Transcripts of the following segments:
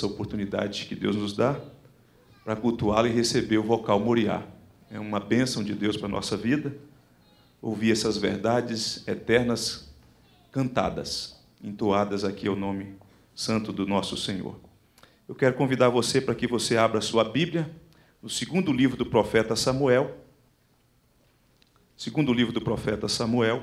essa oportunidade que Deus nos dá para cultuá-lo e receber o vocal Moriá. É uma bênção de Deus para a nossa vida ouvir essas verdades eternas cantadas, entoadas aqui ao nome santo do nosso Senhor. Eu quero convidar você para que você abra sua Bíblia no segundo livro do profeta Samuel. Segundo livro do profeta Samuel,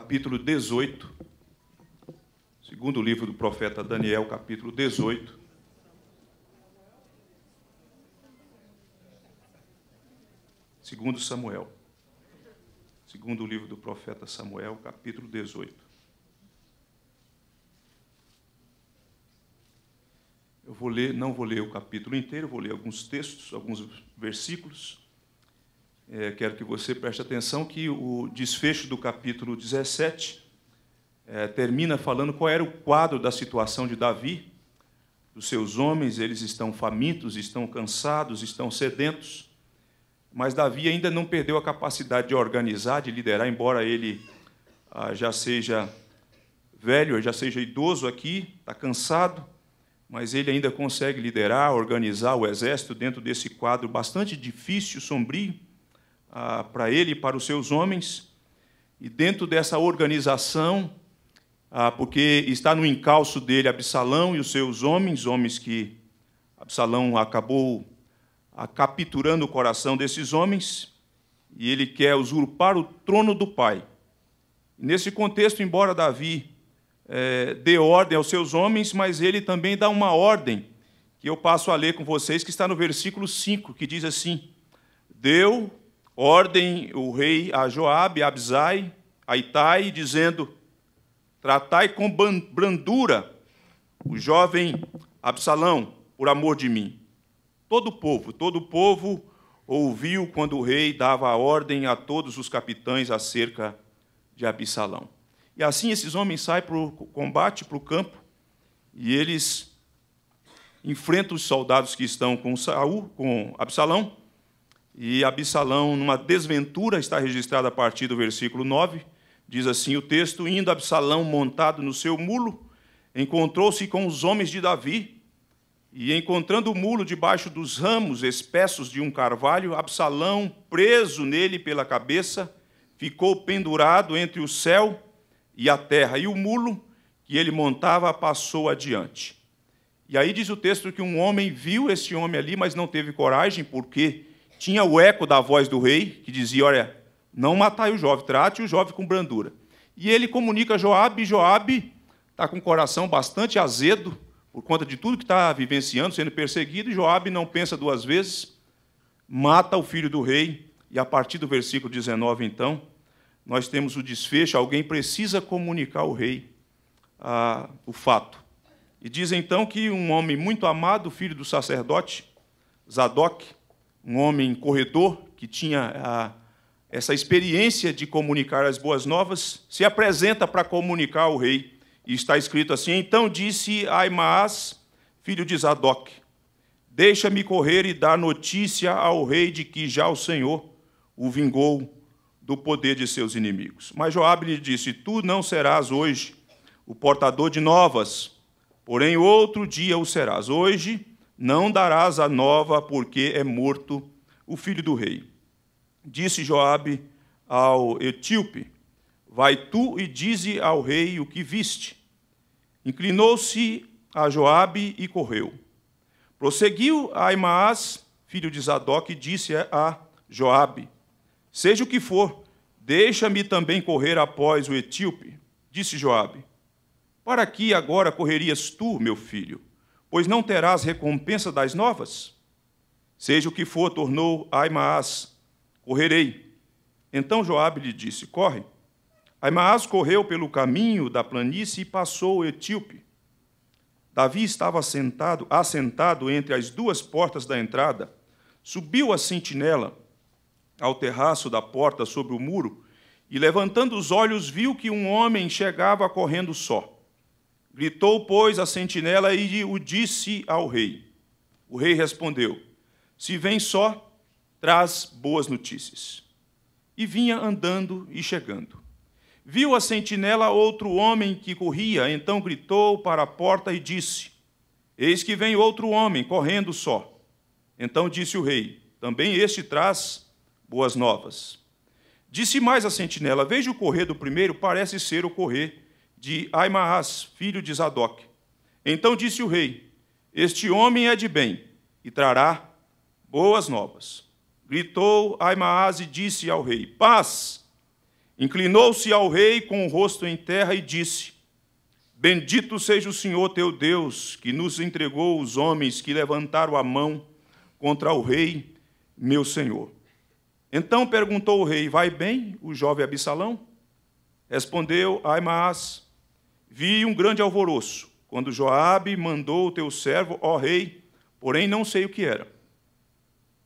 capítulo 18, segundo o livro do profeta Daniel, capítulo 18. Segundo Samuel. Segundo o livro do profeta Samuel, capítulo 18. Eu vou ler, não vou ler o capítulo inteiro, vou ler alguns textos, alguns versículos é, quero que você preste atenção que o desfecho do capítulo 17 é, termina falando qual era o quadro da situação de Davi, dos seus homens, eles estão famintos, estão cansados, estão sedentos, mas Davi ainda não perdeu a capacidade de organizar, de liderar, embora ele ah, já seja velho, já seja idoso aqui, está cansado, mas ele ainda consegue liderar, organizar o exército dentro desse quadro bastante difícil, sombrio ah, para ele e para os seus homens. E dentro dessa organização, ah, porque está no encalço dele Absalão e os seus homens, homens que Absalão acabou ah, capturando o coração desses homens, e ele quer usurpar o trono do pai. Nesse contexto, embora Davi é, dê ordem aos seus homens, mas ele também dá uma ordem, que eu passo a ler com vocês, que está no versículo 5, que diz assim: Deu ordem o rei a Joabe, a Abisai, a Itai, dizendo: Tratai com brandura o jovem Absalão, por amor de mim. Todo o povo, todo o povo ouviu quando o rei dava a ordem a todos os capitães acerca de Absalão. E assim esses homens saem para o combate, para o campo, e eles enfrentam os soldados que estão com Saul, com Absalão, e Absalão, numa desventura, está registrada a partir do versículo 9, diz assim o texto: Indo Absalão montado no seu mulo, encontrou-se com os homens de Davi, e encontrando o mulo debaixo dos ramos espessos de um carvalho, Absalão, preso nele pela cabeça, ficou pendurado entre o céu e a terra, e o mulo que ele montava passou adiante. E aí diz o texto que um homem viu esse homem ali, mas não teve coragem, porque tinha o eco da voz do rei, que dizia: Olha, não matai o jovem, trate o jovem com brandura. E ele comunica a Joabe, e Joabe está com o coração bastante azedo por conta de tudo que está vivenciando, sendo perseguido, e Joabe não pensa duas vezes, mata o filho do rei, e a partir do versículo 19, então, nós temos o desfecho, alguém precisa comunicar ao rei ah, o fato. E diz então que um homem muito amado, filho do sacerdote, Zadok, um homem corredor que tinha a, ah, essa experiência de comunicar as boas novas, se apresenta para comunicar ao rei. E está escrito assim: Então disse Aimaas, filho de Zadok: Deixa-me correr e dar notícia ao rei de que já o Senhor o vingou do poder de seus inimigos. Mas Joabe lhe disse: Tu não serás hoje o portador de novas, porém outro dia o serás. Hoje não darás a nova, porque é morto o filho do rei. Disse Joabe ao etíope: Vai tu e dize ao rei o que viste. Inclinou-se a Joabe e correu. Prosseguiu a Imaás, filho de Zadok, e disse a Joabe: Seja o que for, deixa-me também correr após o etíope. Disse Joabe: Para que agora correrias tu, meu filho? pois não terás recompensa das novas? Seja o que for, tornou Aimaas, correrei. Então Joabe lhe disse, corre. Aimaas correu pelo caminho da planície e passou o etíope. Davi estava sentado, assentado entre as duas portas da entrada, subiu a sentinela ao terraço da porta sobre o muro e, levantando os olhos, viu que um homem chegava correndo só. Gritou, pois, a sentinela e o disse ao rei. O rei respondeu: Se vem só, traz boas notícias. E vinha andando e chegando. Viu a sentinela outro homem que corria, então gritou para a porta e disse: Eis que vem outro homem correndo só. Então disse o rei: Também este traz boas novas. Disse mais a sentinela: Veja o correr do primeiro, parece ser o correr de Aimaas, filho de Zadok. Então disse o rei: Este homem é de bem e trará boas novas. Gritou Aimaas e disse ao rei: Paz! Inclinou-se ao rei com o rosto em terra e disse: Bendito seja o Senhor teu Deus, que nos entregou os homens que levantaram a mão contra o rei, meu senhor. Então perguntou o rei: Vai bem o jovem Absalão? Respondeu Aimaas: Vi um grande alvoroço, quando Joabe mandou o teu servo, ó rei, porém não sei o que era.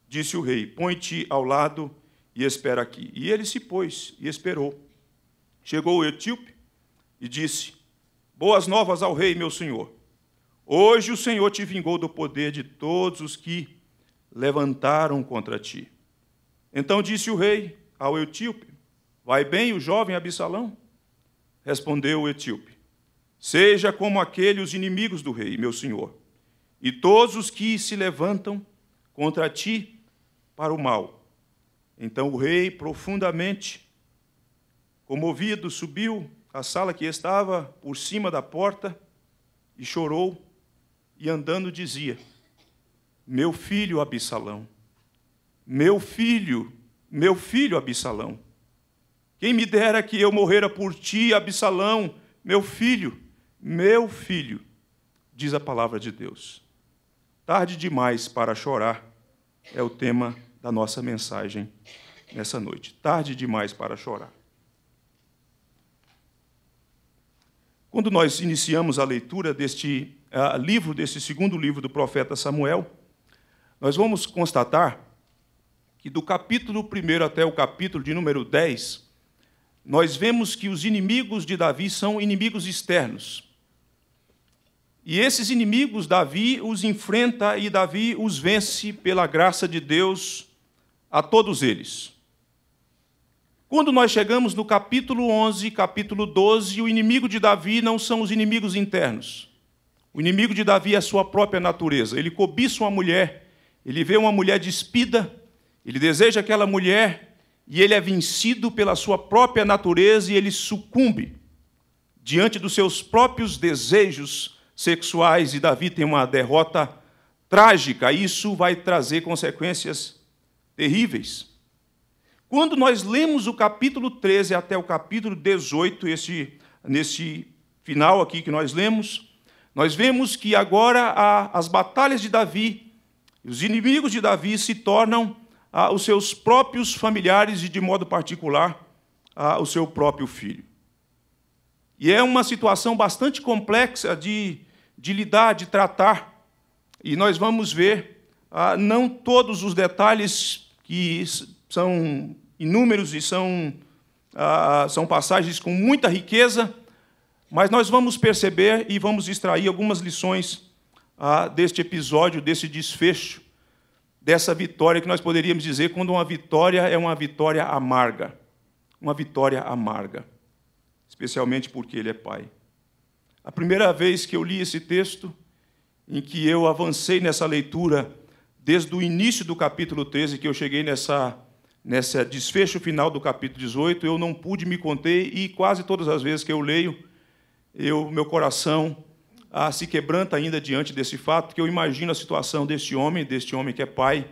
Disse o rei: Põe-te ao lado e espera aqui. E ele se pôs e esperou. Chegou o etíope e disse: Boas novas ao rei, meu senhor. Hoje o Senhor te vingou do poder de todos os que levantaram contra ti. Então disse o rei ao etíope: Vai bem o jovem Absalão? Respondeu o etíope: Seja como aquele os inimigos do rei, meu senhor, e todos os que se levantam contra ti para o mal. Então o rei, profundamente comovido, subiu à sala que estava por cima da porta e chorou, e andando dizia: Meu filho Absalão, meu filho, meu filho Absalão, quem me dera que eu morrera por ti, Absalão, meu filho. Meu filho, diz a palavra de Deus. Tarde demais para chorar é o tema da nossa mensagem nessa noite. Tarde demais para chorar. Quando nós iniciamos a leitura deste uh, livro, desse segundo livro do profeta Samuel, nós vamos constatar que do capítulo 1 até o capítulo de número 10, nós vemos que os inimigos de Davi são inimigos externos. E esses inimigos, Davi os enfrenta e Davi os vence pela graça de Deus a todos eles. Quando nós chegamos no capítulo 11, capítulo 12, o inimigo de Davi não são os inimigos internos. O inimigo de Davi é a sua própria natureza. Ele cobiça uma mulher, ele vê uma mulher despida, ele deseja aquela mulher e ele é vencido pela sua própria natureza e ele sucumbe diante dos seus próprios desejos sexuais e Davi tem uma derrota trágica, isso vai trazer consequências terríveis. Quando nós lemos o capítulo 13 até o capítulo 18, esse, nesse final aqui que nós lemos, nós vemos que agora a, as batalhas de Davi, os inimigos de Davi se tornam a, os seus próprios familiares e, de modo particular, a, o seu próprio filho. E é uma situação bastante complexa de de lidar, de tratar. E nós vamos ver ah, não todos os detalhes que são inúmeros e são, ah, são passagens com muita riqueza, mas nós vamos perceber e vamos extrair algumas lições ah, deste episódio, desse desfecho, dessa vitória que nós poderíamos dizer quando uma vitória é uma vitória amarga. Uma vitória amarga, especialmente porque ele é pai a primeira vez que eu li esse texto, em que eu avancei nessa leitura desde o início do capítulo 13, que eu cheguei nessa nesse desfecho final do capítulo 18, eu não pude me conter e quase todas as vezes que eu leio, eu meu coração ah, se quebranta ainda diante desse fato, que eu imagino a situação deste homem, deste homem que é pai,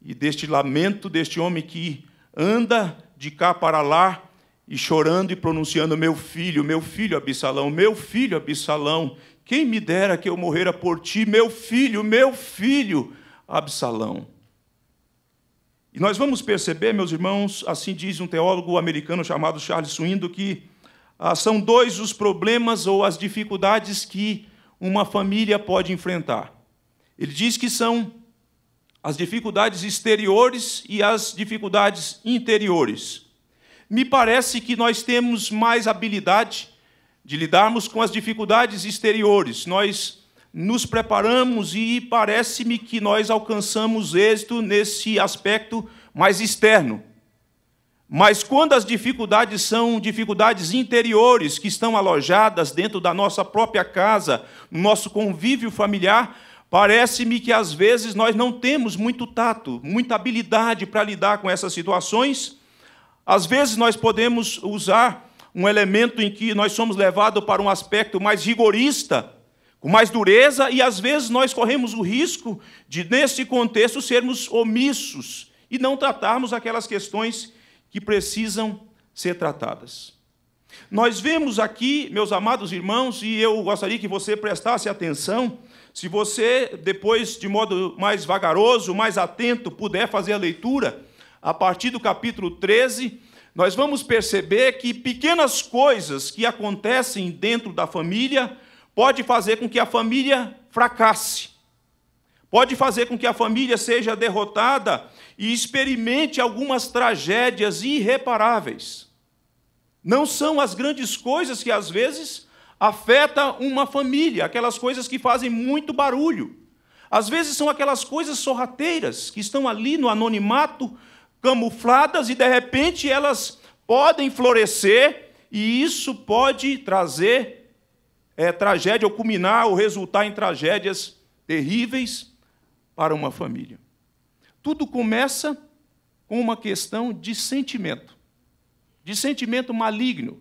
e deste lamento deste homem que anda de cá para lá, e chorando e pronunciando: Meu filho, meu filho Absalão, meu filho Absalão, quem me dera que eu morrera por ti, meu filho, meu filho Absalão. E nós vamos perceber, meus irmãos, assim diz um teólogo americano chamado Charles Swindoll, que ah, são dois os problemas ou as dificuldades que uma família pode enfrentar. Ele diz que são as dificuldades exteriores e as dificuldades interiores me parece que nós temos mais habilidade de lidarmos com as dificuldades exteriores. Nós nos preparamos e parece-me que nós alcançamos êxito nesse aspecto mais externo. Mas quando as dificuldades são dificuldades interiores que estão alojadas dentro da nossa própria casa, no nosso convívio familiar, parece-me que às vezes nós não temos muito tato, muita habilidade para lidar com essas situações às vezes nós podemos usar um elemento em que nós somos levados para um aspecto mais rigorista, com mais dureza, e às vezes nós corremos o risco de, nesse contexto, sermos omissos e não tratarmos aquelas questões que precisam ser tratadas. Nós vemos aqui, meus amados irmãos, e eu gostaria que você prestasse atenção, se você, depois, de modo mais vagaroso, mais atento, puder fazer a leitura a partir do capítulo 13, nós vamos perceber que pequenas coisas que acontecem dentro da família pode fazer com que a família fracasse. Pode fazer com que a família seja derrotada e experimente algumas tragédias irreparáveis. Não são as grandes coisas que às vezes afeta uma família, aquelas coisas que fazem muito barulho. Às vezes são aquelas coisas sorrateiras que estão ali no anonimato camufladas e de repente elas podem florescer e isso pode trazer é, tragédia ou culminar ou resultar em tragédias terríveis para uma família. Tudo começa com uma questão de sentimento, de sentimento maligno.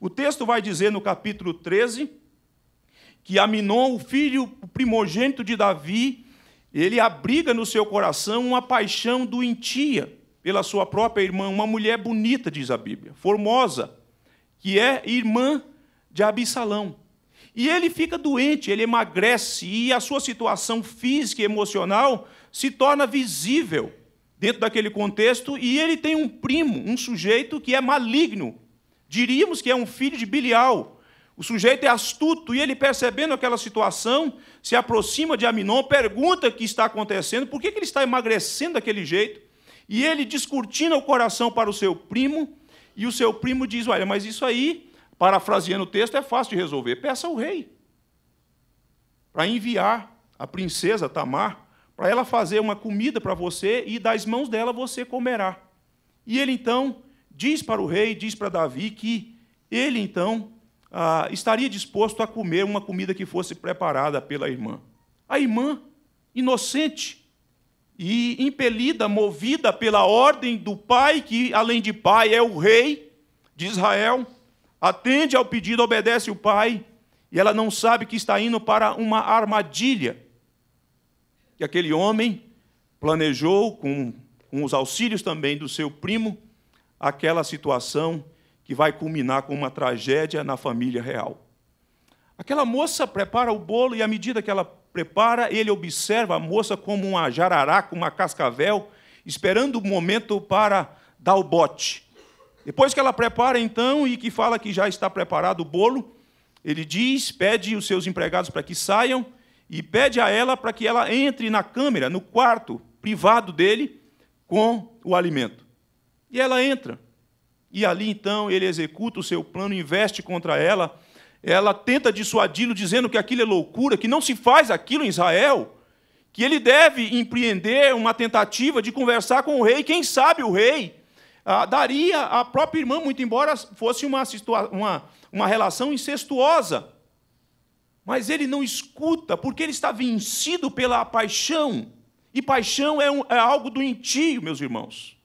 O texto vai dizer no capítulo 13 que Aminon, o filho primogênito de Davi, ele abriga no seu coração uma paixão doentia pela sua própria irmã, uma mulher bonita, diz a Bíblia, formosa, que é irmã de Absalão. E ele fica doente, ele emagrece, e a sua situação física e emocional se torna visível dentro daquele contexto, e ele tem um primo, um sujeito que é maligno. Diríamos que é um filho de Bilial, o sujeito é astuto e ele, percebendo aquela situação, se aproxima de Aminon, pergunta o que está acontecendo, por que ele está emagrecendo daquele jeito, e ele descortina o coração para o seu primo, e o seu primo diz: Olha, mas isso aí, parafraseando o texto, é fácil de resolver. Peça ao rei para enviar a princesa Tamar para ela fazer uma comida para você e das mãos dela você comerá. E ele então diz para o rei, diz para Davi que ele então ah, estaria disposto a comer uma comida que fosse preparada pela irmã. A irmã, inocente e impelida, movida pela ordem do pai, que além de pai é o rei de Israel, atende ao pedido, obedece o pai, e ela não sabe que está indo para uma armadilha que aquele homem planejou com, com os auxílios também do seu primo aquela situação que vai culminar com uma tragédia na família real. Aquela moça prepara o bolo e, à medida que ela prepara, ele observa a moça como uma jararaca, uma cascavel, esperando o momento para dar o bote. Depois que ela prepara, então, e que fala que já está preparado o bolo, ele diz, pede os seus empregados para que saiam e pede a ela para que ela entre na câmera, no quarto privado dele, com o alimento. E ela entra. E ali então ele executa o seu plano, investe contra ela. Ela tenta dissuadi-lo, dizendo que aquilo é loucura, que não se faz aquilo em Israel, que ele deve empreender uma tentativa de conversar com o rei. Quem sabe o rei ah, daria à própria irmã, muito embora fosse uma, uma, uma relação incestuosa. Mas ele não escuta, porque ele está vencido pela paixão. E paixão é, um, é algo doentio, meus irmãos.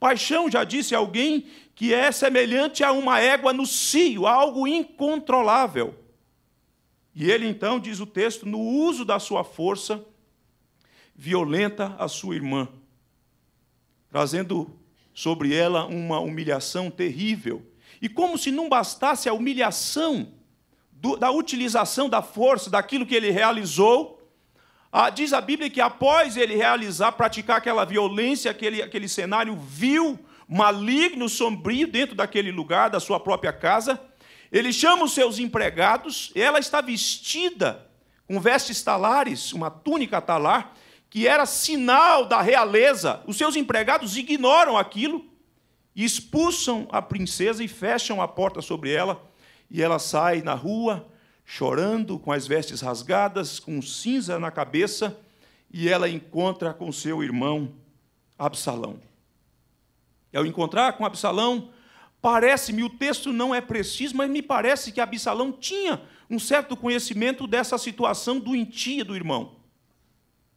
Paixão, já disse alguém, que é semelhante a uma égua no cio, algo incontrolável. E ele então, diz o texto, no uso da sua força, violenta a sua irmã, trazendo sobre ela uma humilhação terrível. E como se não bastasse a humilhação do, da utilização da força, daquilo que ele realizou, ah, diz a Bíblia que após ele realizar, praticar aquela violência, aquele, aquele cenário vil, maligno, sombrio dentro daquele lugar, da sua própria casa, ele chama os seus empregados, ela está vestida com vestes talares, uma túnica talar, que era sinal da realeza. Os seus empregados ignoram aquilo, expulsam a princesa e fecham a porta sobre ela, e ela sai na rua, chorando, com as vestes rasgadas, com cinza na cabeça, e ela encontra com seu irmão Absalão. E ao encontrar com Absalão, parece-me, o texto não é preciso, mas me parece que Absalão tinha um certo conhecimento dessa situação doentia do irmão.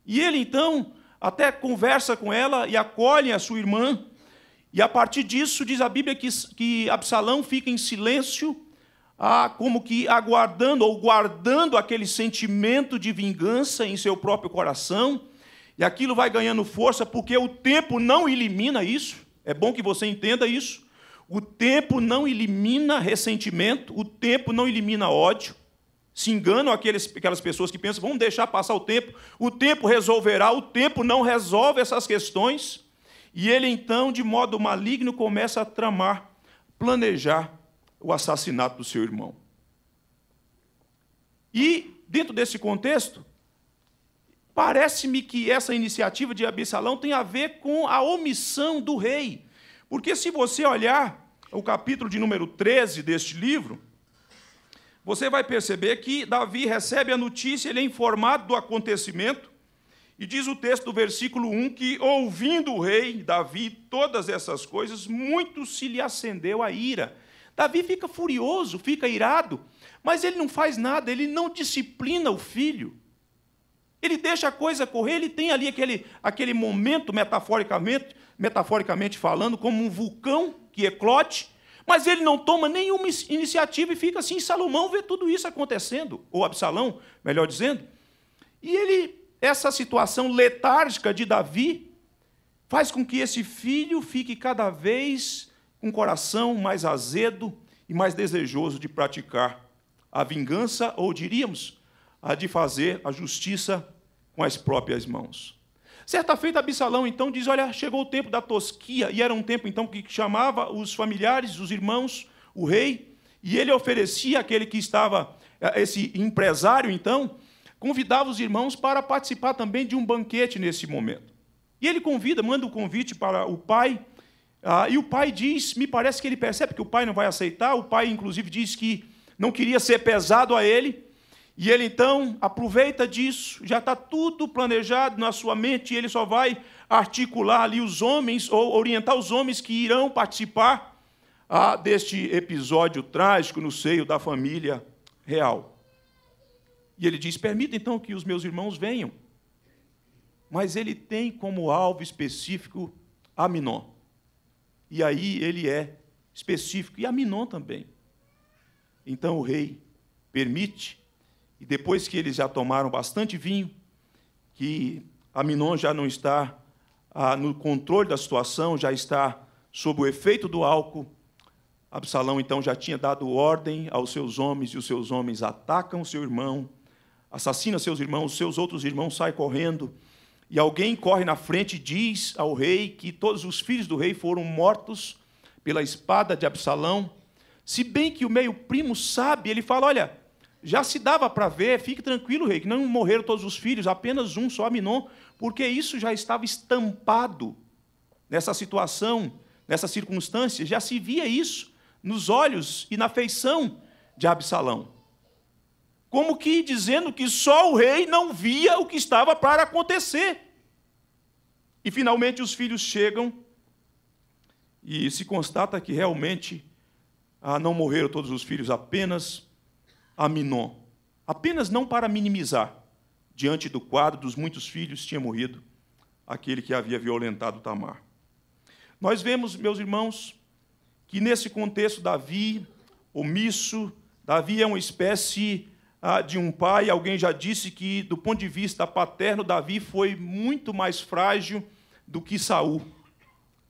E ele então até conversa com ela e acolhe a sua irmã, e a partir disso diz a Bíblia que, que Absalão fica em silêncio ah, como que aguardando ou guardando aquele sentimento de vingança em seu próprio coração, e aquilo vai ganhando força porque o tempo não elimina isso. É bom que você entenda isso. O tempo não elimina ressentimento, o tempo não elimina ódio. Se enganam aqueles, aquelas pessoas que pensam, vamos deixar passar o tempo, o tempo resolverá, o tempo não resolve essas questões. E ele então, de modo maligno, começa a tramar, planejar o assassinato do seu irmão. E, dentro desse contexto, parece-me que essa iniciativa de Absalão tem a ver com a omissão do rei. Porque, se você olhar o capítulo de número 13 deste livro, você vai perceber que Davi recebe a notícia, ele é informado do acontecimento, e diz o texto do versículo 1 que, ouvindo o rei Davi todas essas coisas, muito se lhe acendeu a ira Davi fica furioso, fica irado, mas ele não faz nada, ele não disciplina o filho. Ele deixa a coisa correr, ele tem ali aquele, aquele momento, metaforicamente, metaforicamente falando, como um vulcão que eclote, é mas ele não toma nenhuma iniciativa e fica assim. Salomão vê tudo isso acontecendo, ou Absalão, melhor dizendo. E ele, essa situação letárgica de Davi, faz com que esse filho fique cada vez um coração mais azedo e mais desejoso de praticar a vingança, ou diríamos, a de fazer a justiça com as próprias mãos. Certa feita, Absalão então diz: Olha, chegou o tempo da tosquia, e era um tempo então que chamava os familiares, os irmãos, o rei, e ele oferecia aquele que estava, eh, esse empresário então, convidava os irmãos para participar também de um banquete nesse momento. E ele convida, manda o um convite para o pai ah, e o pai diz, me parece que ele percebe que o pai não vai aceitar, o pai, inclusive, diz que não queria ser pesado a ele, e ele então aproveita disso, já está tudo planejado na sua mente, e ele só vai articular ali os homens, ou orientar os homens que irão participar ah, deste episódio trágico no seio da família real. E ele diz: Permita então que os meus irmãos venham. Mas ele tem como alvo específico Aminon. E aí ele é específico. E Aminon também. Então o rei permite, e depois que eles já tomaram bastante vinho, que Aminon já não está ah, no controle da situação, já está sob o efeito do álcool. Absalão então já tinha dado ordem aos seus homens, e os seus homens atacam seu irmão, assassinam seus irmãos, seus outros irmãos saem correndo e alguém corre na frente e diz ao rei que todos os filhos do rei foram mortos pela espada de Absalão. Se bem que o meio-primo sabe, ele fala: Olha, já se dava para ver, fique tranquilo, rei, que não morreram todos os filhos, apenas um só, Aminon, porque isso já estava estampado nessa situação, nessa circunstância, já se via isso nos olhos e na feição de Absalão como que dizendo que só o rei não via o que estava para acontecer. E finalmente os filhos chegam e se constata que realmente ah, não morreram todos os filhos, apenas Aminon. Apenas não para minimizar, diante do quadro dos muitos filhos, tinha morrido aquele que havia violentado Tamar. Nós vemos, meus irmãos, que nesse contexto, Davi, omisso, Davi é uma espécie ah, de um pai. Alguém já disse que, do ponto de vista paterno, Davi foi muito mais frágil do que Saul.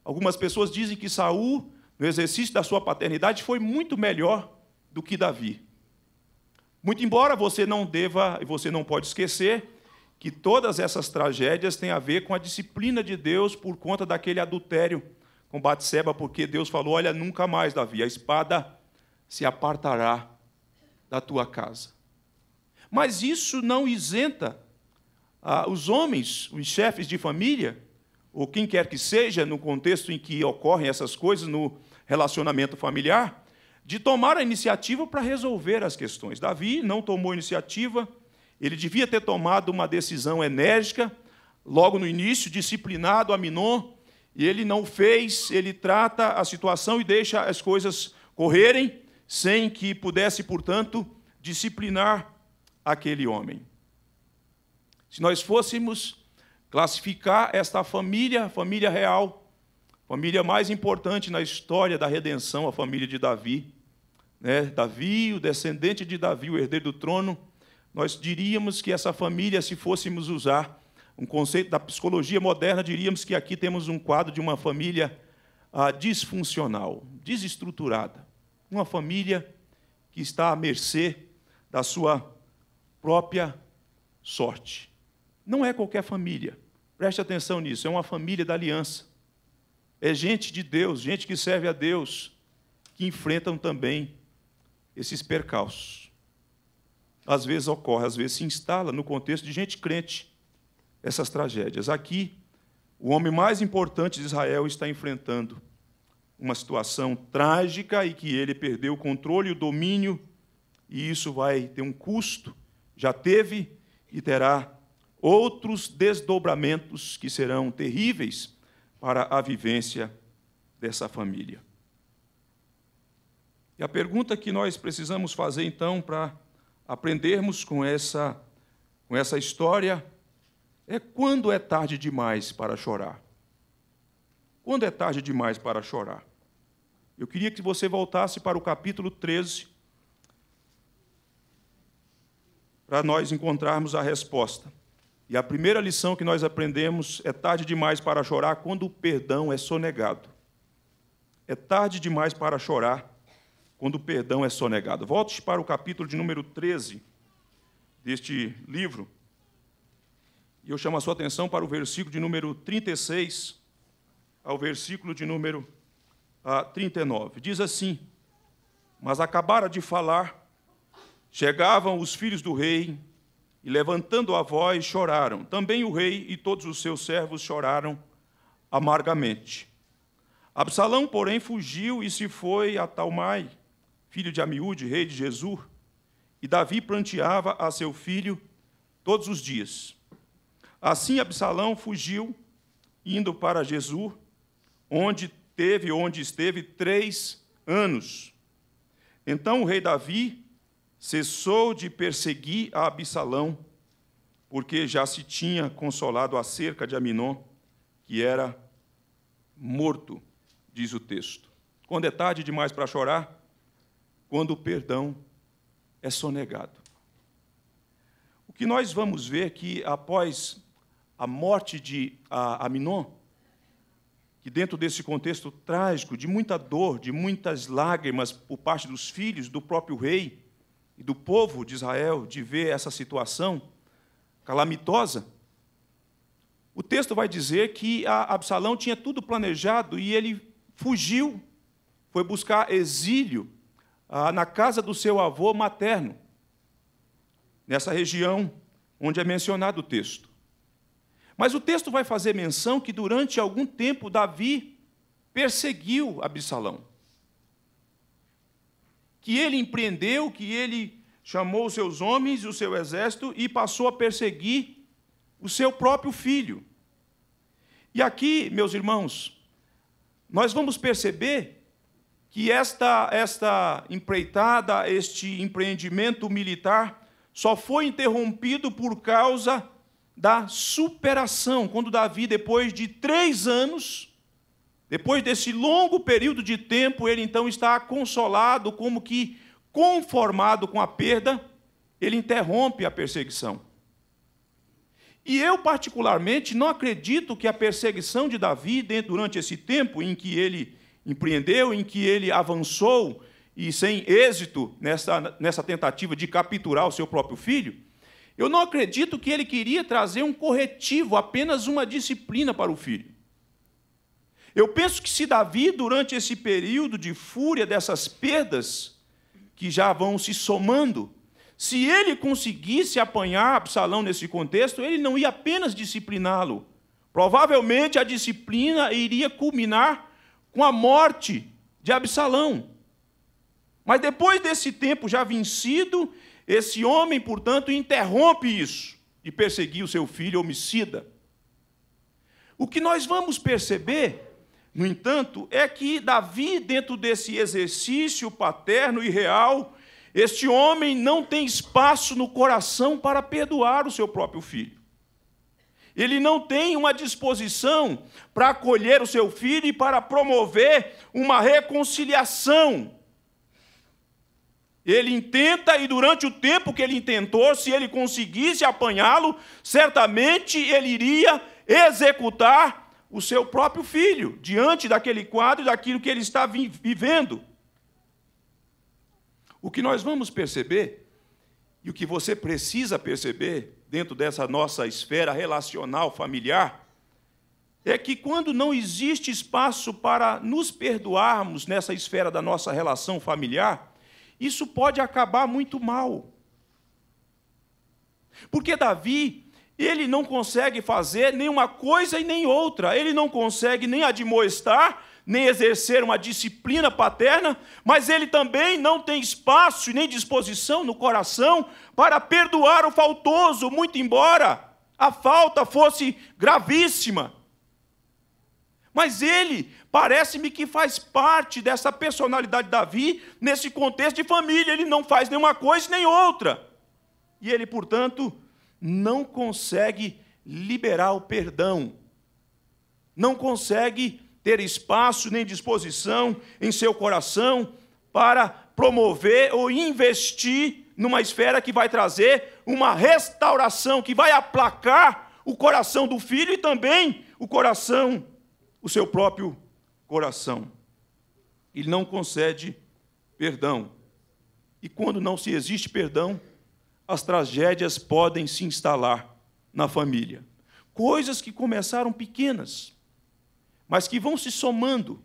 Algumas pessoas dizem que Saul, no exercício da sua paternidade, foi muito melhor do que Davi. Muito embora você não deva e você não pode esquecer que todas essas tragédias têm a ver com a disciplina de Deus por conta daquele adultério com Batseba, porque Deus falou: "Olha, nunca mais, Davi, a espada se apartará da tua casa". Mas isso não isenta ah, os homens, os chefes de família, ou quem quer que seja, no contexto em que ocorrem essas coisas no relacionamento familiar, de tomar a iniciativa para resolver as questões. Davi não tomou iniciativa, ele devia ter tomado uma decisão enérgica, logo no início, disciplinado a Minon, e ele não fez, ele trata a situação e deixa as coisas correrem, sem que pudesse, portanto, disciplinar aquele homem. Se nós fôssemos classificar esta família, família real, família mais importante na história da redenção, a família de Davi, né? Davi, o descendente de Davi, o herdeiro do trono, nós diríamos que essa família, se fôssemos usar um conceito da psicologia moderna, diríamos que aqui temos um quadro de uma família ah, disfuncional, desestruturada, uma família que está à mercê da sua própria sorte. Não é qualquer família. Preste atenção nisso. É uma família da aliança. É gente de Deus, gente que serve a Deus, que enfrentam também esses percalços. Às vezes ocorre, às vezes se instala no contexto de gente crente essas tragédias. Aqui, o homem mais importante de Israel está enfrentando uma situação trágica e que ele perdeu o controle e o domínio, e isso vai ter um custo já teve e terá outros desdobramentos que serão terríveis para a vivência dessa família. E a pergunta que nós precisamos fazer então para aprendermos com essa com essa história é quando é tarde demais para chorar? Quando é tarde demais para chorar? Eu queria que você voltasse para o capítulo 13 para nós encontrarmos a resposta. E a primeira lição que nós aprendemos é tarde demais para chorar quando o perdão é sonegado. É tarde demais para chorar quando o perdão é sonegado. Volte para o capítulo de número 13 deste livro. E eu chamo a sua atenção para o versículo de número 36 ao versículo de número 39. Ah, Diz assim: Mas acabara de falar Chegavam os filhos do rei e, levantando a voz, choraram. Também o rei e todos os seus servos choraram amargamente. Absalão, porém, fugiu e se foi a Talmai, filho de Amiúde, rei de Jesus, e Davi planteava a seu filho todos os dias. Assim Absalão fugiu, indo para Jesus, onde teve, onde esteve três anos. Então o rei Davi cessou de perseguir a Absalão, porque já se tinha consolado acerca de Aminon, que era morto, diz o texto. Quando é tarde demais para chorar, quando o perdão é sonegado. O que nós vamos ver é que após a morte de Aminon, que dentro desse contexto trágico, de muita dor, de muitas lágrimas por parte dos filhos do próprio rei, e do povo de Israel de ver essa situação calamitosa, o texto vai dizer que Absalão tinha tudo planejado e ele fugiu, foi buscar exílio ah, na casa do seu avô materno, nessa região onde é mencionado o texto. Mas o texto vai fazer menção que durante algum tempo Davi perseguiu Absalão que ele empreendeu, que ele chamou os seus homens e o seu exército e passou a perseguir o seu próprio filho. E aqui, meus irmãos, nós vamos perceber que esta, esta empreitada, este empreendimento militar, só foi interrompido por causa da superação, quando Davi, depois de três anos, depois desse longo período de tempo, ele então está consolado, como que conformado com a perda, ele interrompe a perseguição. E eu, particularmente, não acredito que a perseguição de Davi, durante esse tempo em que ele empreendeu, em que ele avançou e sem êxito nessa, nessa tentativa de capturar o seu próprio filho, eu não acredito que ele queria trazer um corretivo, apenas uma disciplina para o filho. Eu penso que se Davi, durante esse período de fúria dessas perdas, que já vão se somando, se ele conseguisse apanhar Absalão nesse contexto, ele não ia apenas discipliná-lo. Provavelmente a disciplina iria culminar com a morte de Absalão. Mas depois desse tempo já vencido, esse homem, portanto, interrompe isso e perseguir o seu filho homicida. O que nós vamos perceber no entanto, é que Davi, dentro desse exercício paterno e real, este homem não tem espaço no coração para perdoar o seu próprio filho. Ele não tem uma disposição para acolher o seu filho e para promover uma reconciliação. Ele intenta, e durante o tempo que ele intentou, se ele conseguisse apanhá-lo, certamente ele iria executar o seu próprio filho diante daquele quadro, daquilo que ele está vivendo. O que nós vamos perceber, e o que você precisa perceber dentro dessa nossa esfera relacional familiar, é que quando não existe espaço para nos perdoarmos nessa esfera da nossa relação familiar, isso pode acabar muito mal. Porque Davi ele não consegue fazer nenhuma coisa e nem outra. Ele não consegue nem admoestar, nem exercer uma disciplina paterna, mas ele também não tem espaço e nem disposição no coração para perdoar o faltoso, muito embora a falta fosse gravíssima. Mas ele parece-me que faz parte dessa personalidade de Davi nesse contexto de família. Ele não faz nenhuma coisa nem outra. E ele, portanto, não consegue liberar o perdão, não consegue ter espaço nem disposição em seu coração para promover ou investir numa esfera que vai trazer uma restauração, que vai aplacar o coração do filho e também o coração, o seu próprio coração. Ele não concede perdão. E quando não se existe perdão, as tragédias podem se instalar na família. Coisas que começaram pequenas, mas que vão se somando,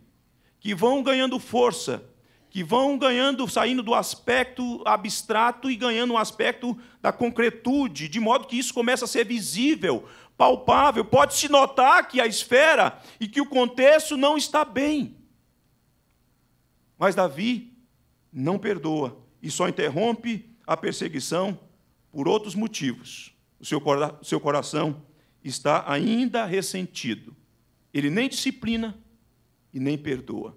que vão ganhando força, que vão ganhando, saindo do aspecto abstrato e ganhando um aspecto da concretude, de modo que isso começa a ser visível, palpável. Pode-se notar que a esfera e que o contexto não está bem. Mas Davi não perdoa e só interrompe a perseguição por outros motivos, o seu, cora seu coração está ainda ressentido. Ele nem disciplina e nem perdoa.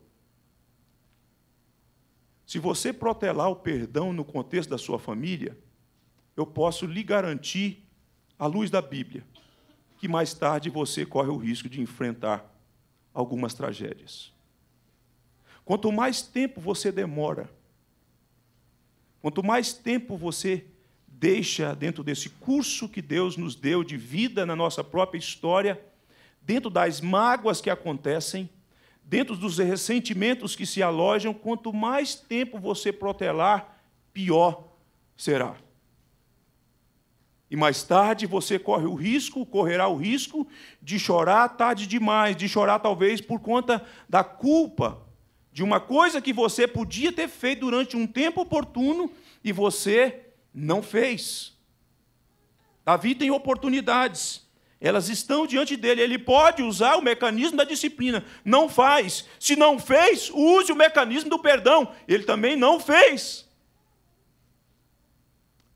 Se você protelar o perdão no contexto da sua família, eu posso lhe garantir, à luz da Bíblia, que mais tarde você corre o risco de enfrentar algumas tragédias. Quanto mais tempo você demora, quanto mais tempo você deixa dentro desse curso que Deus nos deu de vida na nossa própria história, dentro das mágoas que acontecem, dentro dos ressentimentos que se alojam, quanto mais tempo você protelar, pior será. E mais tarde você corre o risco, correrá o risco de chorar tarde demais, de chorar talvez por conta da culpa de uma coisa que você podia ter feito durante um tempo oportuno e você não fez. Davi tem oportunidades, elas estão diante dele, ele pode usar o mecanismo da disciplina, não faz. Se não fez, use o mecanismo do perdão, ele também não fez.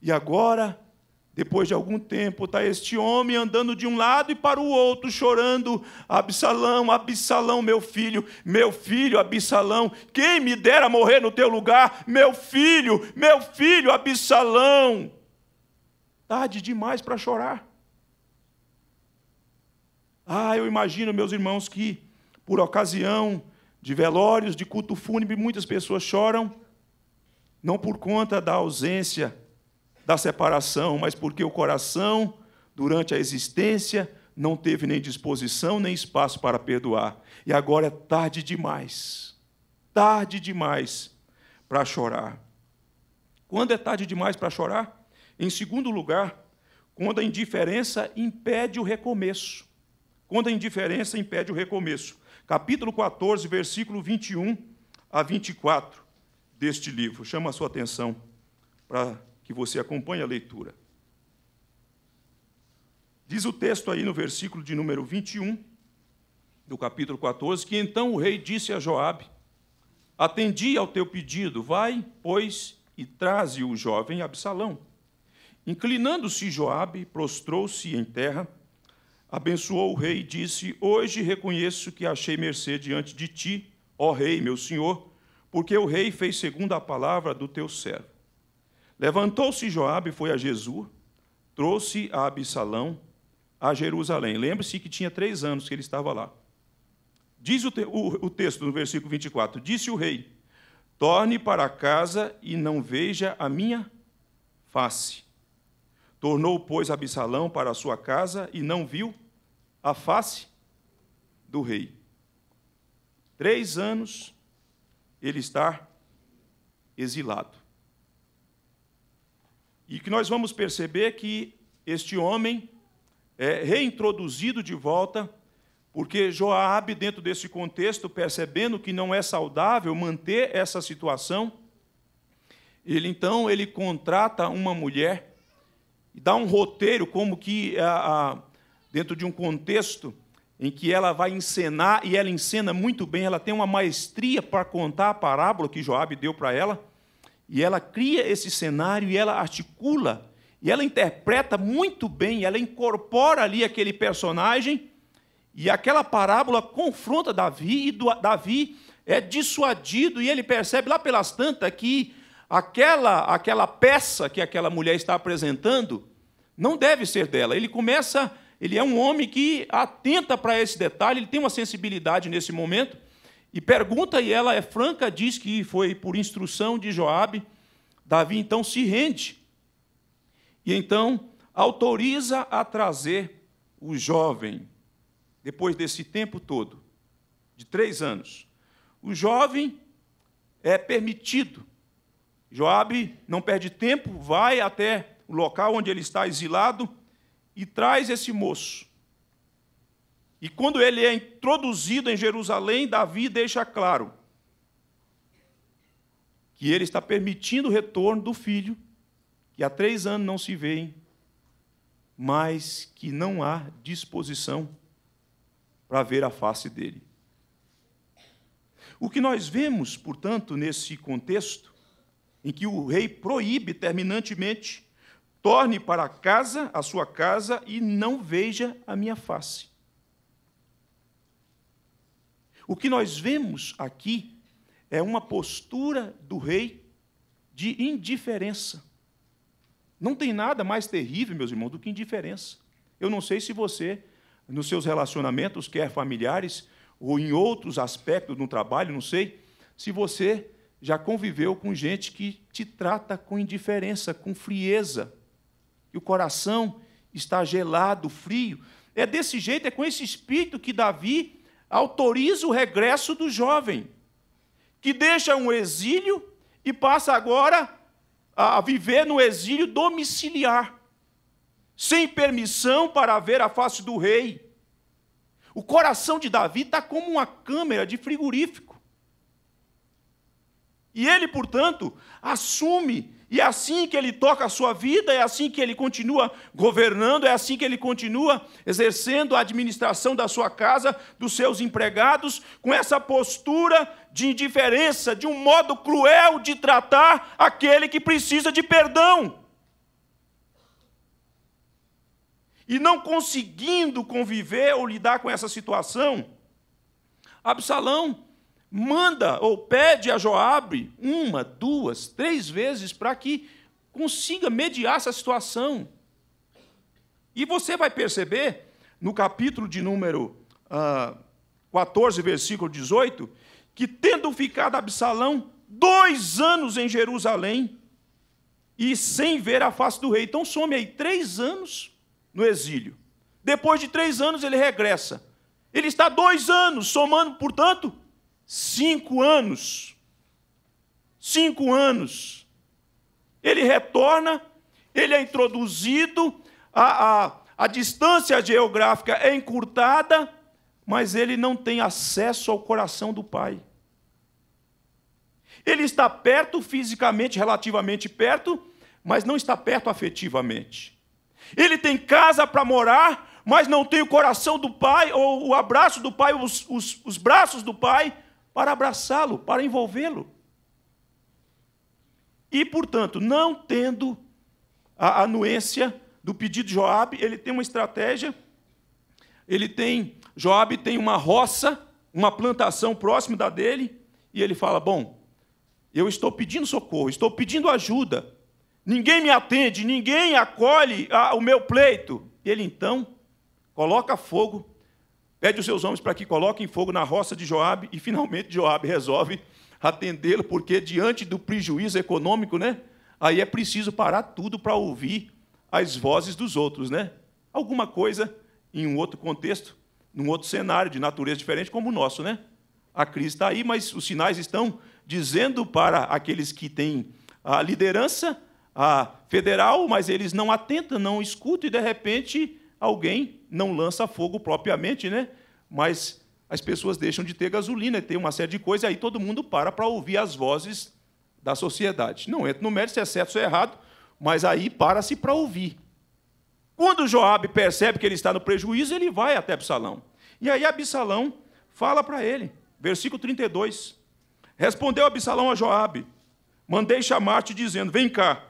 E agora depois de algum tempo, está este homem andando de um lado e para o outro, chorando: Absalão, Absalão, meu filho, meu filho, Absalão, quem me dera morrer no teu lugar, meu filho, meu filho, Absalão. Tarde demais para chorar. Ah, eu imagino, meus irmãos, que por ocasião de velórios, de culto fúnebre, muitas pessoas choram, não por conta da ausência da separação, mas porque o coração, durante a existência, não teve nem disposição nem espaço para perdoar. E agora é tarde demais. Tarde demais para chorar. Quando é tarde demais para chorar? Em segundo lugar, quando a indiferença impede o recomeço. Quando a indiferença impede o recomeço. Capítulo 14, versículo 21 a 24 deste livro. Chama a sua atenção para que você acompanhe a leitura. Diz o texto aí no versículo de número 21 do capítulo 14 que então o rei disse a Joabe: Atendi ao teu pedido, vai, pois, e traze o jovem Absalão. Inclinando-se Joabe, prostrou-se em terra, abençoou o rei e disse: Hoje reconheço que achei mercê diante de ti, ó rei, meu senhor, porque o rei fez segundo a palavra do teu servo. Levantou-se Joabe e foi a Jesus, trouxe a Absalão a Jerusalém. Lembre-se que tinha três anos que ele estava lá. Diz o, te o, o texto, no versículo 24: Disse o rei: Torne para casa e não veja a minha face. Tornou, pois, Absalão para a sua casa e não viu a face do rei. Três anos ele está exilado. E que nós vamos perceber que este homem é reintroduzido de volta, porque Joabe, dentro desse contexto, percebendo que não é saudável manter essa situação, ele então ele contrata uma mulher e dá um roteiro como que a, a, dentro de um contexto em que ela vai encenar e ela encena muito bem, ela tem uma maestria para contar a parábola que Joabe deu para ela e ela cria esse cenário e ela articula e ela interpreta muito bem, ela incorpora ali aquele personagem e aquela parábola confronta Davi e Davi é dissuadido e ele percebe lá pelas tantas que aquela aquela peça que aquela mulher está apresentando não deve ser dela. Ele começa, ele é um homem que atenta para esse detalhe, ele tem uma sensibilidade nesse momento e pergunta, e ela é franca, diz que foi por instrução de Joabe. Davi então se rende. E então autoriza a trazer o jovem, depois desse tempo todo, de três anos. O jovem é permitido. Joabe não perde tempo, vai até o local onde ele está exilado e traz esse moço. E quando ele é introduzido em Jerusalém, Davi deixa claro que ele está permitindo o retorno do filho, que há três anos não se vêem, mas que não há disposição para ver a face dele. O que nós vemos, portanto, nesse contexto, em que o rei proíbe terminantemente, torne para casa a sua casa e não veja a minha face. O que nós vemos aqui é uma postura do rei de indiferença. Não tem nada mais terrível, meus irmãos, do que indiferença. Eu não sei se você, nos seus relacionamentos, quer familiares, ou em outros aspectos no trabalho, não sei, se você já conviveu com gente que te trata com indiferença, com frieza, e o coração está gelado, frio. É desse jeito, é com esse espírito que Davi autoriza o regresso do jovem, que deixa um exílio e passa agora a viver no exílio domiciliar, sem permissão para ver a face do rei. O coração de Davi está como uma câmera de frigorífico. E ele, portanto, assume e é assim que ele toca a sua vida, é assim que ele continua governando, é assim que ele continua exercendo a administração da sua casa, dos seus empregados, com essa postura de indiferença, de um modo cruel de tratar aquele que precisa de perdão. E não conseguindo conviver ou lidar com essa situação, Absalão manda ou pede a Joabe uma, duas, três vezes para que consiga mediar essa situação. E você vai perceber, no capítulo de número uh, ah, 14, versículo 18, que tendo ficado Absalão dois anos em Jerusalém e sem ver a face do rei. Então some aí três anos no exílio. Depois de três anos ele regressa. Ele está dois anos, somando, portanto, Cinco anos. Cinco anos. Ele retorna, ele é introduzido, a, a, a distância geográfica é encurtada, mas ele não tem acesso ao coração do Pai. Ele está perto fisicamente, relativamente perto, mas não está perto afetivamente. Ele tem casa para morar, mas não tem o coração do Pai, ou o abraço do Pai, os, os, os braços do Pai, para abraçá-lo, para envolvê-lo. E, portanto, não tendo a anuência do pedido de Joabe, ele tem uma estratégia, ele tem, Joabe tem uma roça, uma plantação próxima da dele, e ele fala: "Bom, eu estou pedindo socorro, estou pedindo ajuda. Ninguém me atende, ninguém acolhe ah, o meu pleito". Ele então coloca fogo Pede os seus homens para que coloquem fogo na roça de Joabe e finalmente Joabe resolve atendê-lo porque diante do prejuízo econômico, né? Aí é preciso parar tudo para ouvir as vozes dos outros, né? Alguma coisa em um outro contexto, num outro cenário de natureza diferente como o nosso, né? A crise está aí, mas os sinais estão dizendo para aqueles que têm a liderança a federal, mas eles não atentam, não escutam e de repente alguém não lança fogo propriamente, né? Mas as pessoas deixam de ter gasolina, tem uma série de coisas, aí todo mundo para para ouvir as vozes da sociedade. Não entra no mérito se é certo ou é errado, mas aí para-se para ouvir. Quando Joabe percebe que ele está no prejuízo, ele vai até Absalão. E aí Absalão fala para ele, versículo 32. Respondeu Absalão a Joabe: Mandei chamar-te dizendo: Vem cá,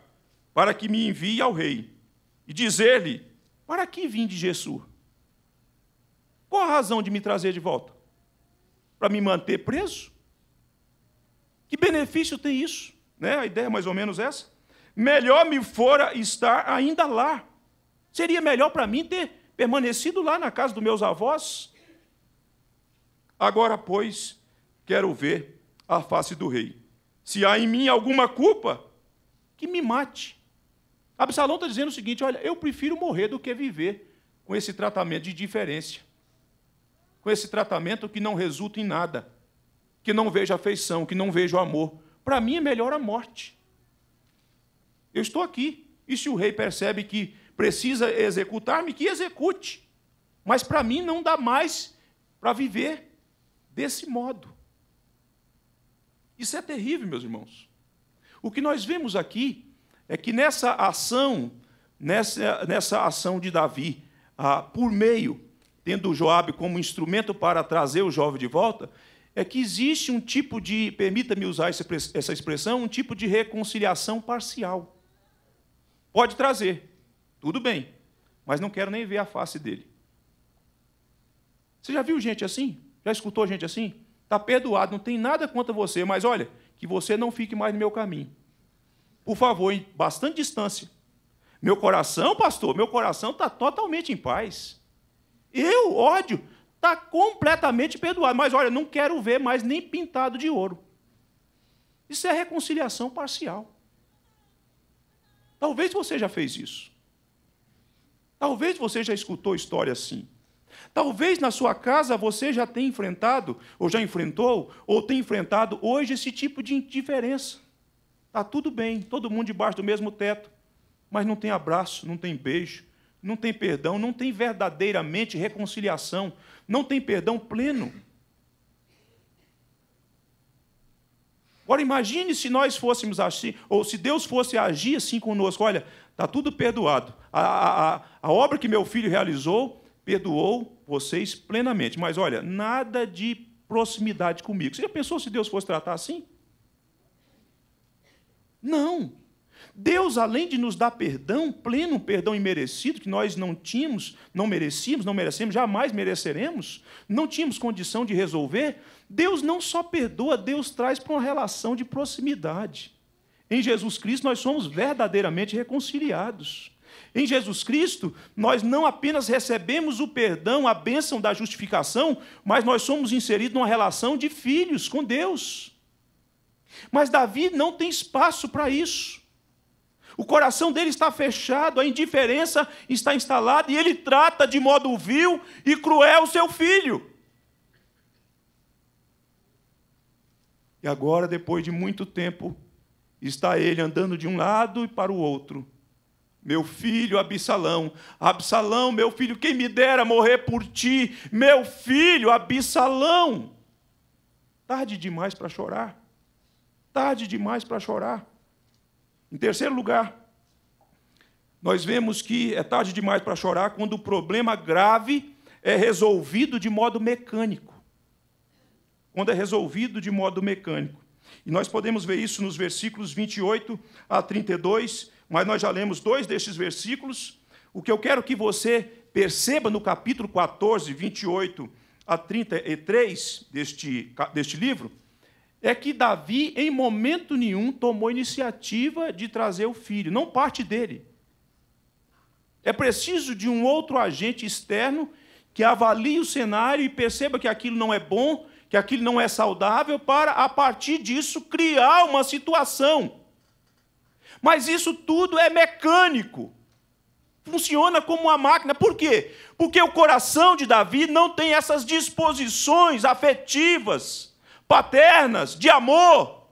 para que me envie ao rei e dizer-lhe para que vim de Jesus? Qual a razão de me trazer de volta? Para me manter preso? Que benefício tem isso? Né? A ideia é mais ou menos essa. Melhor me fora estar ainda lá. Seria melhor para mim ter permanecido lá na casa dos meus avós. Agora, pois, quero ver a face do rei. Se há em mim alguma culpa, que me mate. Absalão está dizendo o seguinte: olha, eu prefiro morrer do que viver com esse tratamento de diferença, com esse tratamento que não resulta em nada, que não vejo afeição, que não vejo amor. Para mim é melhor a morte. Eu estou aqui. E se o rei percebe que precisa executar-me, que execute. Mas para mim não dá mais para viver desse modo. Isso é terrível, meus irmãos. O que nós vemos aqui é que nessa ação, nessa, nessa ação de Davi, ah, por meio, tendo Joabe como instrumento para trazer o jovem de volta, é que existe um tipo de, permita-me usar essa expressão, um tipo de reconciliação parcial. Pode trazer, tudo bem, mas não quero nem ver a face dele. Você já viu gente assim? Já escutou gente assim? Está perdoado, não tem nada contra você, mas olha, que você não fique mais no meu caminho. Por favor, em bastante distância. Meu coração, pastor, meu coração está totalmente em paz. Eu, ódio, está completamente perdoado. Mas olha, não quero ver mais nem pintado de ouro. Isso é reconciliação parcial. Talvez você já fez isso. Talvez você já escutou história assim. Talvez na sua casa você já tenha enfrentado, ou já enfrentou, ou tenha enfrentado hoje esse tipo de indiferença. Está tudo bem, todo mundo debaixo do mesmo teto, mas não tem abraço, não tem beijo, não tem perdão, não tem verdadeiramente reconciliação, não tem perdão pleno. Agora imagine se nós fôssemos assim, ou se Deus fosse agir assim conosco. Olha, está tudo perdoado. A, a, a obra que meu filho realizou perdoou vocês plenamente. Mas olha, nada de proximidade comigo. Você já pensou se Deus fosse tratar assim? Não. Deus, além de nos dar perdão, pleno perdão imerecido, que nós não tínhamos, não merecíamos, não merecemos, jamais mereceremos, não tínhamos condição de resolver, Deus não só perdoa, Deus traz para uma relação de proximidade. Em Jesus Cristo, nós somos verdadeiramente reconciliados. Em Jesus Cristo, nós não apenas recebemos o perdão, a bênção da justificação, mas nós somos inseridos numa relação de filhos com Deus. Mas Davi não tem espaço para isso. O coração dele está fechado, a indiferença está instalada e ele trata de modo vil e cruel o seu filho. E agora, depois de muito tempo, está ele andando de um lado e para o outro. Meu filho Absalão, Absalão, meu filho, quem me dera morrer por ti, meu filho Absalão. Tarde demais para chorar tarde demais para chorar. Em terceiro lugar, nós vemos que é tarde demais para chorar quando o problema grave é resolvido de modo mecânico. Quando é resolvido de modo mecânico. E nós podemos ver isso nos versículos 28 a 32, mas nós já lemos dois destes versículos. O que eu quero que você perceba no capítulo 14, 28 a 33 deste, deste livro é que Davi, em momento nenhum, tomou iniciativa de trazer o filho, não parte dele. É preciso de um outro agente externo que avalie o cenário e perceba que aquilo não é bom, que aquilo não é saudável, para, a partir disso, criar uma situação. Mas isso tudo é mecânico. Funciona como uma máquina. Por quê? Porque o coração de Davi não tem essas disposições afetivas paternas, de amor,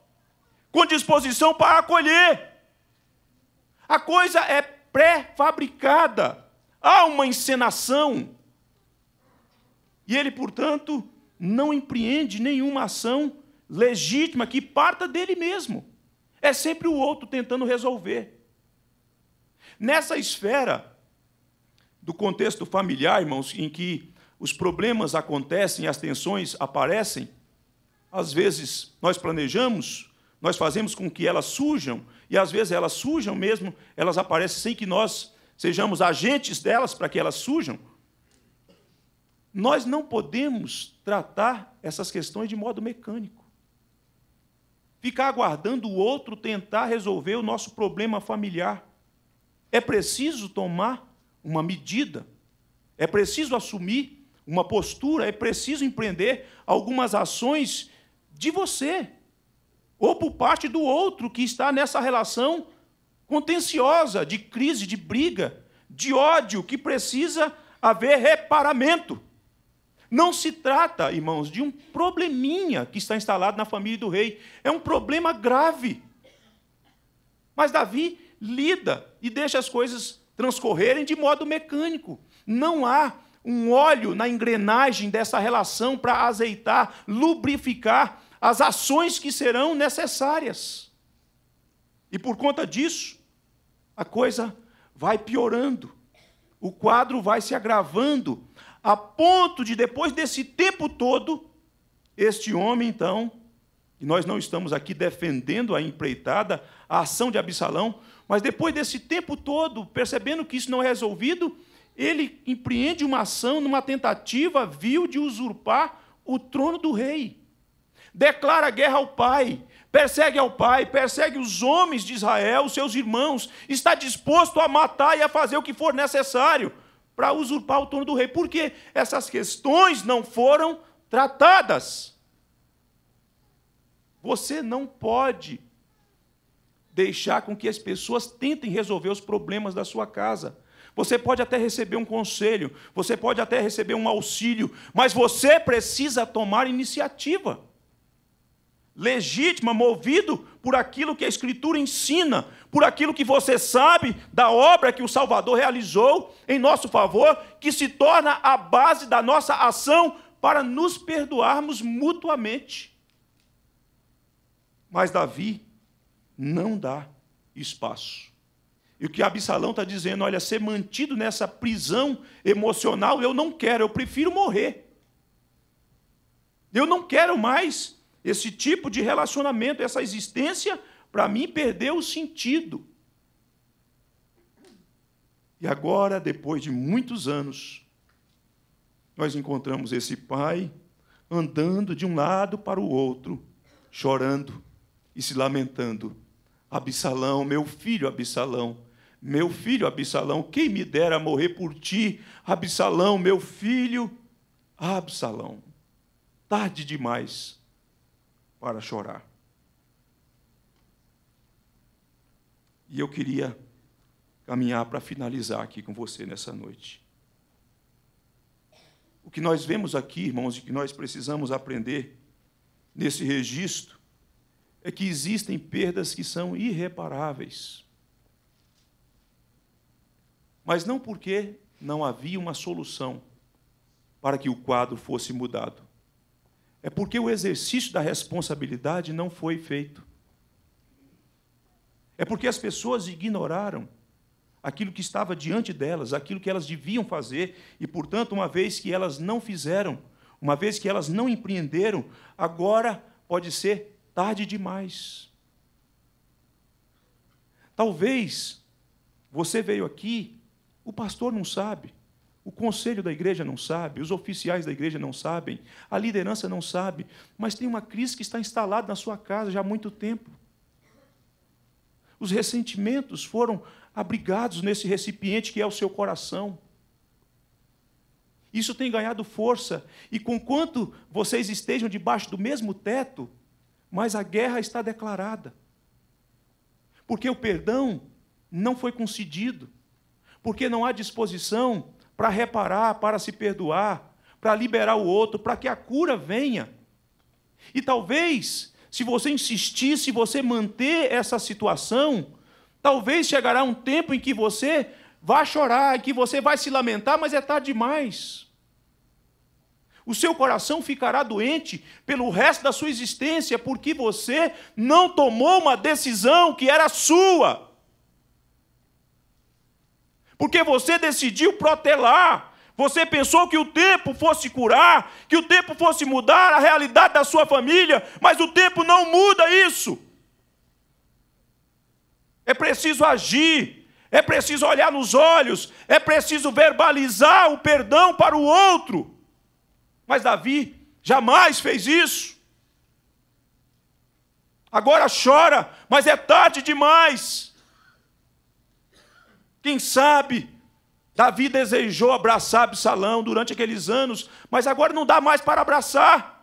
com disposição para acolher. A coisa é pré-fabricada, há uma encenação. E ele, portanto, não empreende nenhuma ação legítima que parta dele mesmo. É sempre o outro tentando resolver. Nessa esfera do contexto familiar, irmãos, em que os problemas acontecem, as tensões aparecem, às vezes nós planejamos, nós fazemos com que elas surjam, e às vezes elas surjam mesmo, elas aparecem sem que nós sejamos agentes delas para que elas surjam. Nós não podemos tratar essas questões de modo mecânico. Ficar aguardando o outro tentar resolver o nosso problema familiar. É preciso tomar uma medida, é preciso assumir uma postura, é preciso empreender algumas ações de você, ou por parte do outro que está nessa relação contenciosa, de crise, de briga, de ódio, que precisa haver reparamento. Não se trata, irmãos, de um probleminha que está instalado na família do rei. É um problema grave. Mas Davi lida e deixa as coisas transcorrerem de modo mecânico. Não há um óleo na engrenagem dessa relação para azeitar, lubrificar as ações que serão necessárias. E por conta disso, a coisa vai piorando, o quadro vai se agravando, a ponto de, depois desse tempo todo, este homem, então, e nós não estamos aqui defendendo a empreitada, a ação de Absalão, mas depois desse tempo todo, percebendo que isso não é resolvido, ele empreende uma ação numa tentativa vil de usurpar o trono do rei. Declara guerra ao pai, persegue ao pai, persegue os homens de Israel, os seus irmãos, está disposto a matar e a fazer o que for necessário para usurpar o trono do rei. Por que essas questões não foram tratadas? Você não pode deixar com que as pessoas tentem resolver os problemas da sua casa. Você pode até receber um conselho, você pode até receber um auxílio, mas você precisa tomar iniciativa. Legítima, movido por aquilo que a Escritura ensina, por aquilo que você sabe da obra que o Salvador realizou em nosso favor, que se torna a base da nossa ação para nos perdoarmos mutuamente. Mas Davi não dá espaço. E o que Absalão está dizendo, olha, ser mantido nessa prisão emocional eu não quero, eu prefiro morrer. Eu não quero mais esse tipo de relacionamento, essa existência, para mim perdeu o sentido. E agora, depois de muitos anos, nós encontramos esse pai andando de um lado para o outro, chorando e se lamentando. Absalão, meu filho Absalão, meu filho, Absalão, quem me dera morrer por ti, Absalão, meu filho, Absalão. Tarde demais para chorar. E eu queria caminhar para finalizar aqui com você nessa noite. O que nós vemos aqui, irmãos, e que nós precisamos aprender nesse registro é que existem perdas que são irreparáveis mas não porque não havia uma solução para que o quadro fosse mudado. É porque o exercício da responsabilidade não foi feito. É porque as pessoas ignoraram aquilo que estava diante delas, aquilo que elas deviam fazer, e, portanto, uma vez que elas não fizeram, uma vez que elas não empreenderam, agora pode ser tarde demais. Talvez você veio aqui o pastor não sabe. O conselho da igreja não sabe, os oficiais da igreja não sabem, a liderança não sabe, mas tem uma crise que está instalada na sua casa já há muito tempo. Os ressentimentos foram abrigados nesse recipiente que é o seu coração. Isso tem ganhado força, e conquanto vocês estejam debaixo do mesmo teto, mas a guerra está declarada. Porque o perdão não foi concedido porque não há disposição para reparar, para se perdoar, para liberar o outro, para que a cura venha. E talvez, se você insistir, se você manter essa situação, talvez chegará um tempo em que você vai chorar, em que você vai se lamentar, mas é tarde demais. O seu coração ficará doente pelo resto da sua existência, porque você não tomou uma decisão que era sua porque você decidiu protelar. Você pensou que o tempo fosse curar, que o tempo fosse mudar a realidade da sua família, mas o tempo não muda isso. É preciso agir, é preciso olhar nos olhos, é preciso verbalizar o perdão para o outro. Mas Davi jamais fez isso. Agora chora, mas é tarde demais. Quem sabe Davi desejou abraçar Absalão durante aqueles anos, mas agora não dá mais para abraçar.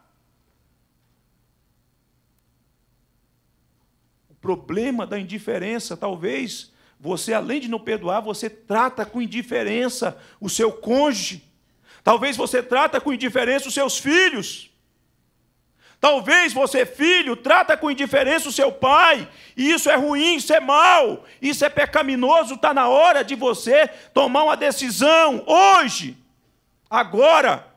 O problema da indiferença, talvez, você além de não perdoar, você trata com indiferença o seu cônjuge. Talvez você trata com indiferença os seus filhos. Talvez você, filho, trata com indiferença o seu pai, e isso é ruim, isso é mal, isso é pecaminoso, está na hora de você tomar uma decisão hoje, agora,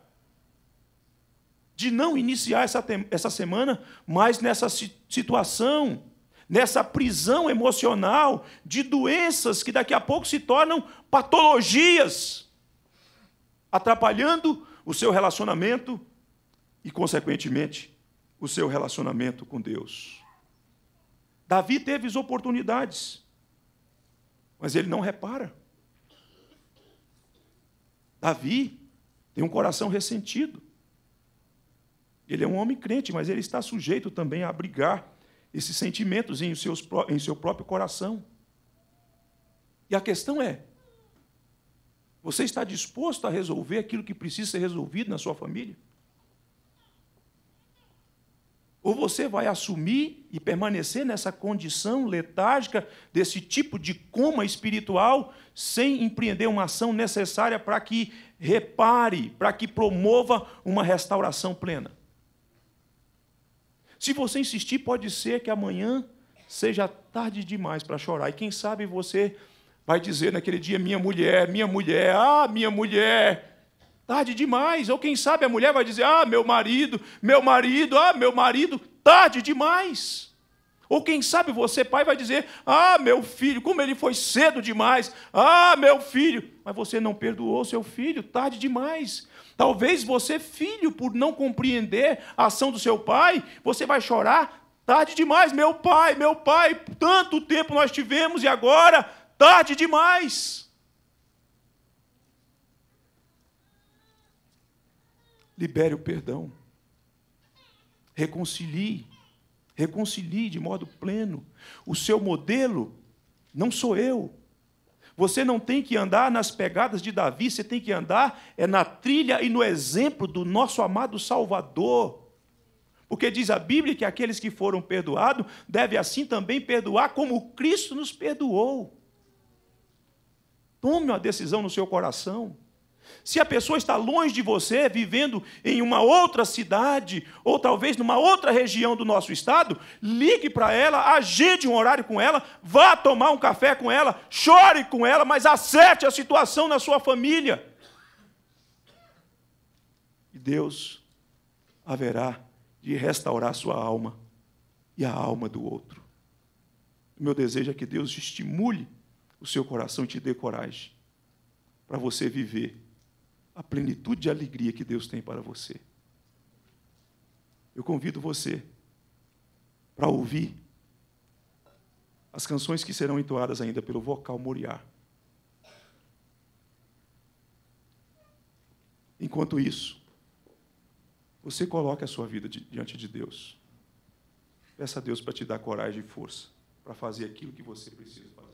de não iniciar essa, essa semana mais nessa situação, nessa prisão emocional de doenças que daqui a pouco se tornam patologias, atrapalhando o seu relacionamento e, consequentemente, o seu relacionamento com Deus. Davi teve as oportunidades, mas ele não repara. Davi tem um coração ressentido. Ele é um homem crente, mas ele está sujeito também a abrigar esses sentimentos em, seus, em seu próprio coração. E a questão é: você está disposto a resolver aquilo que precisa ser resolvido na sua família? Ou você vai assumir e permanecer nessa condição letárgica, desse tipo de coma espiritual, sem empreender uma ação necessária para que repare, para que promova uma restauração plena. Se você insistir, pode ser que amanhã seja tarde demais para chorar. E quem sabe você vai dizer naquele dia: minha mulher, minha mulher, ah, minha mulher. Tarde demais. Ou quem sabe a mulher vai dizer: Ah, meu marido, meu marido, ah, meu marido. Tarde demais. Ou quem sabe você, pai, vai dizer: Ah, meu filho, como ele foi cedo demais. Ah, meu filho. Mas você não perdoou seu filho, tarde demais. Talvez você, filho, por não compreender a ação do seu pai, você vai chorar tarde demais. Meu pai, meu pai, tanto tempo nós tivemos e agora, tarde demais. libere o perdão. Reconcilie, reconcilie de modo pleno. O seu modelo não sou eu. Você não tem que andar nas pegadas de Davi, você tem que andar é na trilha e no exemplo do nosso amado Salvador. Porque diz a Bíblia que aqueles que foram perdoados devem assim também perdoar como Cristo nos perdoou. Tome uma decisão no seu coração. Se a pessoa está longe de você, vivendo em uma outra cidade, ou talvez numa outra região do nosso estado, ligue para ela, agende um horário com ela, vá tomar um café com ela, chore com ela, mas acerte a situação na sua família. E Deus haverá de restaurar sua alma e a alma do outro. O meu desejo é que Deus estimule o seu coração e te dê coragem para você viver a plenitude de alegria que Deus tem para você. Eu convido você para ouvir as canções que serão entoadas ainda pelo vocal Moriar. Enquanto isso, você coloca a sua vida diante de Deus. Peça a Deus para te dar coragem e força para fazer aquilo que você precisa fazer.